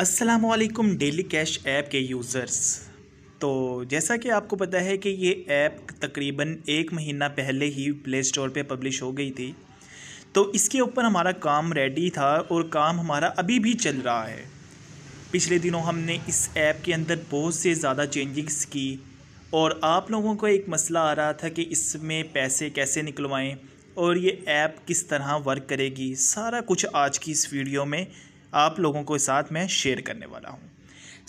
वालेकुम daily cash app के users तो जैसा कि आपको पता है कि ये ऐप तकरीबन एक महीना पहले ही प्ले स्टोर पर पब्लिश हो गई थी तो इसके ऊपर हमारा काम रेडी था और काम हमारा अभी भी चल रहा है पिछले दिनों हमने इस ऐप के अंदर बहुत से ज़्यादा चेंजिंग्स की और आप लोगों को एक मसला आ रहा था कि इसमें पैसे कैसे निकलवाएं और ये ऐप किस तरह वर्क करेगी सारा कुछ आज की इस वीडियो में आप लोगों को साथ मैं शेयर करने वाला हूँ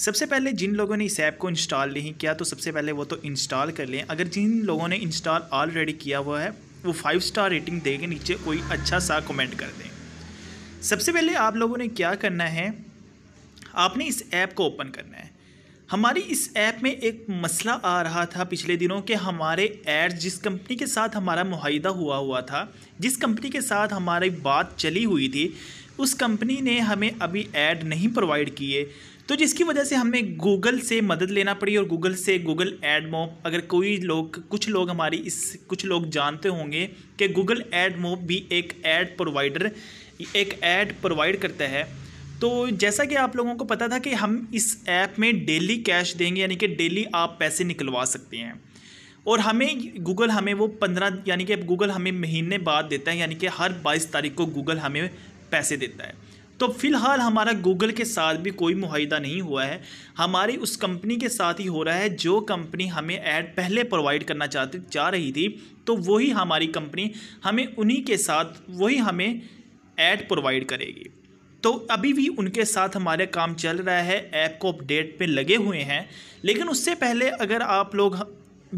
सबसे पहले जिन लोगों ने इस ऐप को इंस्टॉल नहीं किया तो सबसे पहले वो तो इंस्टॉल कर लें अगर जिन लोगों ने इंस्टॉल ऑलरेडी किया हुआ है वो फाइव स्टार रेटिंग दे के नीचे कोई अच्छा सा कमेंट कर दें सबसे पहले आप लोगों ने क्या करना है आपने इस ऐप को ओपन करना है हमारी इस ऐप में एक मसला आ रहा था पिछले दिनों के हमारे एड्स जिस कंपनी के साथ हमारा माहिदा हुआ हुआ था जिस कंपनी के साथ हमारी बात चली हुई थी उस कंपनी ने हमें अभी ऐड नहीं प्रोवाइड किए तो जिसकी वजह से हमें गूगल से मदद लेना पड़ी और गूगल से गूगल एड मोप अगर कोई लोग कुछ लोग हमारी इस कुछ लोग जानते होंगे कि गूगल एड मोप भी एक ऐड प्रोवाइडर एक ऐड प्रोवाइड करता है तो जैसा कि आप लोगों को पता था कि हम इस ऐप में डेली कैश देंगे यानी कि डेली आप पैसे निकलवा सकते हैं और हमें गूगल हमें वो पंद्रह यानी कि गूगल हमें महीने बाद देता है यानी कि हर बाईस तारीख को गूगल हमें पैसे देता है तो फ़िलहाल हमारा गूगल के साथ भी कोई माहिदा नहीं हुआ है हमारी उस कंपनी के साथ ही हो रहा है जो कंपनी हमें ऐड पहले प्रोवाइड करना चाहती चाह रही थी तो वही हमारी कंपनी हमें उन्हीं के साथ वही हमें ऐड प्रोवाइड करेगी तो अभी भी उनके साथ हमारे काम चल रहा है ऐप को अपडेट पे लगे हुए हैं लेकिन उससे पहले अगर आप लोग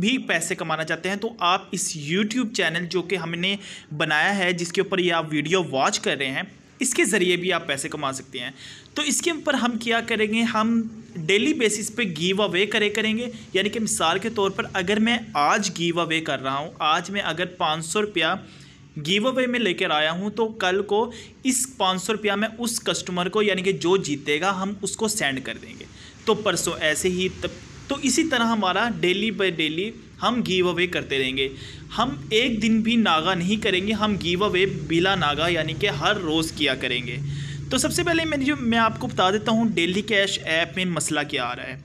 भी पैसे कमाना चाहते हैं तो आप इस YouTube चैनल जो कि हमने बनाया है जिसके ऊपर ये आप वीडियो वॉच कर रहे हैं इसके ज़रिए भी आप पैसे कमा सकते हैं तो इसके ऊपर हम क्या करेंगे हम डेली बेसिस पे गिव अवे करे करेंगे यानी कि मिसाल के तौर पर अगर मैं आज गिव अवे कर रहा हूँ आज मैं अगर पाँच सौ रुपया गिव अवे में लेकर आया हूँ तो कल को इस पाँच सौ रुपया मैं उस कस्टमर को यानी कि जो जीतेगा हम उसको सेंड कर देंगे तो परसों ऐसे ही तब तो इसी तरह हमारा डेली बाई डेली हम गिव अवे करते रहेंगे हम एक दिन भी नागा नहीं करेंगे हम गिव अवे बिला नागा यानी कि हर रोज़ किया करेंगे तो सबसे पहले मेरी जो मैं आपको बता देता हूँ डेली कैश ऐप में मसला क्या आ रहा है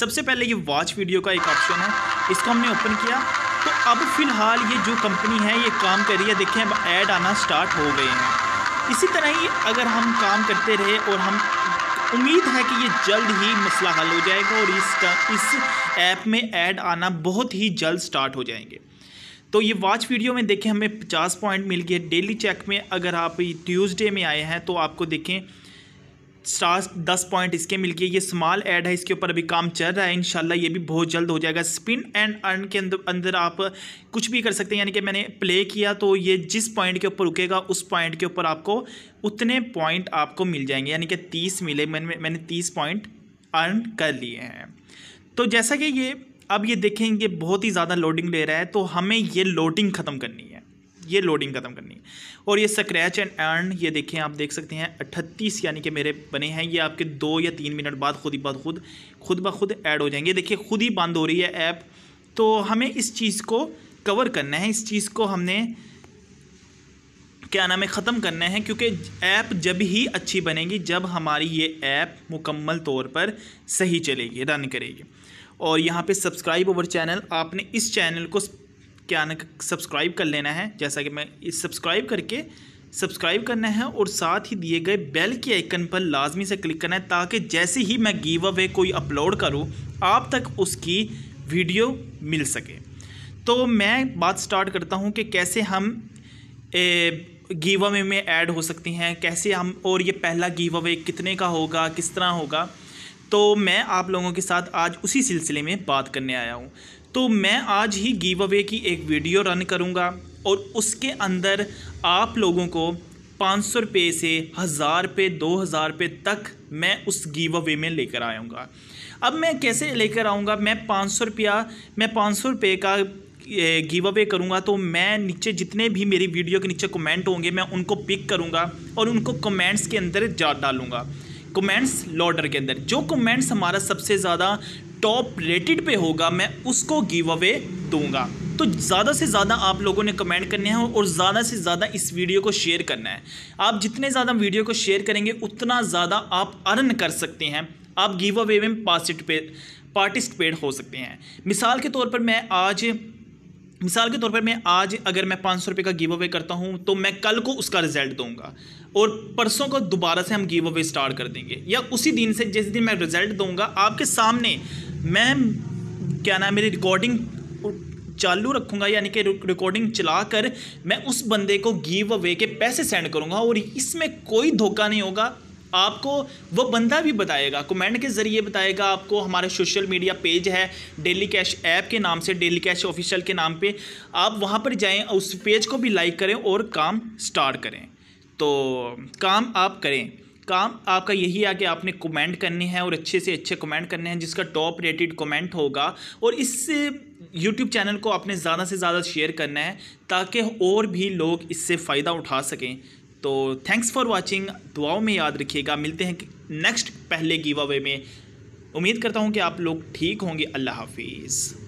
सबसे पहले ये वॉच वीडियो का एक ऑप्शन है इसको हमने ओपन किया तो अब फ़िलहाल ये जो कंपनी है ये काम कर रही है देखें अब ऐड आना स्टार्ट हो गए हैं इसी तरह ही अगर हम काम करते रहे और हम उम्मीद है कि ये जल्द ही मसला हल हो जाएगा और इस इस ऐप में ऐड आना बहुत ही जल्द स्टार्ट हो जाएंगे तो ये वॉच वीडियो में देखें हमें 50 पॉइंट मिल गए डेली चेक में अगर आप ट्यूसडे में आए हैं तो आपको देखें स्टार्स दस पॉइंट इसके मिल गए ये स्मॉल ऐड है इसके ऊपर अभी काम चल रहा है इनशाला ये भी बहुत जल्द हो जाएगा स्पिन एंड अर्न के अंदर अंदर आप कुछ भी कर सकते हैं यानी कि मैंने प्ले किया तो ये जिस पॉइंट के ऊपर रुकेगा उस पॉइंट के ऊपर आपको उतने पॉइंट आपको मिल जाएंगे यानी कि तीस मिले मैंने मैंने तीस पॉइंट अर्न कर लिए हैं तो जैसा कि ये अब ये देखेंगे बहुत ही ज़्यादा लोडिंग ले रहा है तो हमें ये लोडिंग ख़त्म करनी है ये लोडिंग ख़त्म करनी है और ये स्क्रैच एंड अर्न ये देखें आप देख सकते हैं अट्ठतीस यानी कि मेरे बने हैं ये आपके दो या तीन मिनट बाद खुद ही बाद खुद खुद ब खुद ऐड हो जाएंगे देखिए खुद ही बंद हो रही है ऐप तो हमें इस चीज़ को कवर करना है इस चीज़ को हमने क्या नाम है ख़त्म करना है क्योंकि ऐप जब ही अच्छी बनेगी जब हमारी ये ऐप मुकम्मल तौर पर सही चलेगी रन करेगी और यहाँ पे सब्सक्राइब ओवर चैनल आपने इस चैनल को क्या ना सब्सक्राइब कर लेना है जैसा कि मैं इस सब्सक्राइब करके सब्सक्राइब करना है और साथ ही दिए गए बेल के आइकन पर लाजमी से क्लिक करना है ताकि जैसे ही मैं गिव अवे कोई अपलोड करूँ आप तक उसकी वीडियो मिल सके तो मैं बात स्टार्ट करता हूँ कि कैसे हम ए, गिव अवे में ऐड हो सकती हैं कैसे हम और ये पहला गिव अवे कितने का होगा किस तरह होगा तो मैं आप लोगों के साथ आज उसी सिलसिले में बात करने आया हूँ तो मैं आज ही गिव अवे की एक वीडियो रन करूँगा और उसके अंदर आप लोगों को पाँच सौ रुपये से हज़ार रुपये दो हज़ार रुपये तक मैं उस गिव अवे में लेकर आऊँगा अब मैं कैसे लेकर आऊँगा मैं पाँच सौ रुपया मैं पाँच सौ रुपये का गिव अवे करूँगा तो मैं नीचे जितने भी मेरी वीडियो के नीचे कमेंट होंगे मैं उनको पिक करूँगा और उनको कमेंट्स के अंदर जा डालूँगा कमेंट्स लॉडर के अंदर जो कमेंट्स हमारा सबसे ज़्यादा टॉप रेटेड पे होगा मैं उसको गिव अवे दूंगा तो ज़्यादा से ज़्यादा आप लोगों ने कमेंट करने हैं और ज़्यादा से ज़्यादा इस वीडियो को शेयर करना है आप जितने ज़्यादा वीडियो को शेयर करेंगे उतना ज़्यादा आप अर्न कर सकते हैं आप गिव अवे में पार्टिसिपेट पार्टिसिपेट हो सकते हैं मिसाल के तौर पर मैं आज मिसाल के तौर पर मैं आज अगर मैं पाँच सौ रुपये का गिव अवे करता हूँ तो मैं कल को उसका रिजल्ट दूंगा और परसों को दोबारा से हम गिव अवे स्टार्ट कर देंगे या उसी दिन से जिस दिन मैं रिजल्ट दूंगा आपके सामने मैं क्या नाम मेरी रिकॉर्डिंग चालू रखूंगा यानी कि रिकॉर्डिंग चला कर मैं उस बंदे को गिव अवे के पैसे सेंड करूंगा और इसमें कोई धोखा नहीं होगा आपको वो बंदा भी बताएगा कमेंट के ज़रिए बताएगा आपको हमारे सोशल मीडिया पेज है डेली कैश ऐप के नाम से डेली कैश ऑफिशियल के नाम पे आप वहाँ पर जाएं उस पेज को भी लाइक करें और काम स्टार्ट करें तो काम आप करें काम आपका यही है कि आपने कमेंट करने हैं और अच्छे से अच्छे कमेंट करने हैं जिसका टॉप रेटेड कमेंट होगा और इससे यूट्यूब चैनल को आपने ज़्यादा से ज़्यादा शेयर करना है ताकि और भी लोग इससे फ़ायदा उठा सकें तो थैंक्स फॉर वॉचिंग दुआओं में याद रखिएगा मिलते हैं नेक्स्ट पहले गिव अवे में उम्मीद करता हूँ कि आप लोग ठीक होंगे अल्लाह हाफिज़